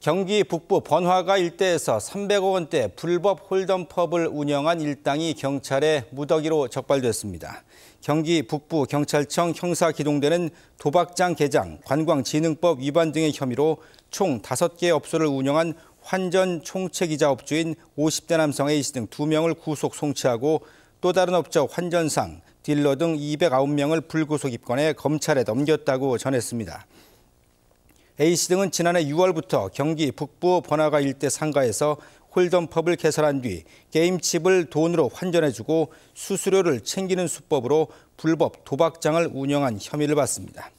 경기 북부 번화가 일대에서 300억 원대 불법 홀덤펍을 운영한 일당이 경찰에 무더기로 적발됐습니다. 경기 북부 경찰청 형사 기동대는 도박장 개장, 관광진흥법 위반 등의 혐의로 총 5개 업소를 운영한 환전 총책기자 업주인 50대 남성 A씨 등 2명을 구속 송치하고 또 다른 업자 환전상, 딜러 등 209명을 불구속 입건해 검찰에 넘겼다고 전했습니다. A씨 등은 지난해 6월부터 경기 북부 번화가 일대 상가에서 홀덤펍을 개설한 뒤 게임칩을 돈으로 환전해주고 수수료를 챙기는 수법으로 불법 도박장을 운영한 혐의를 받습니다.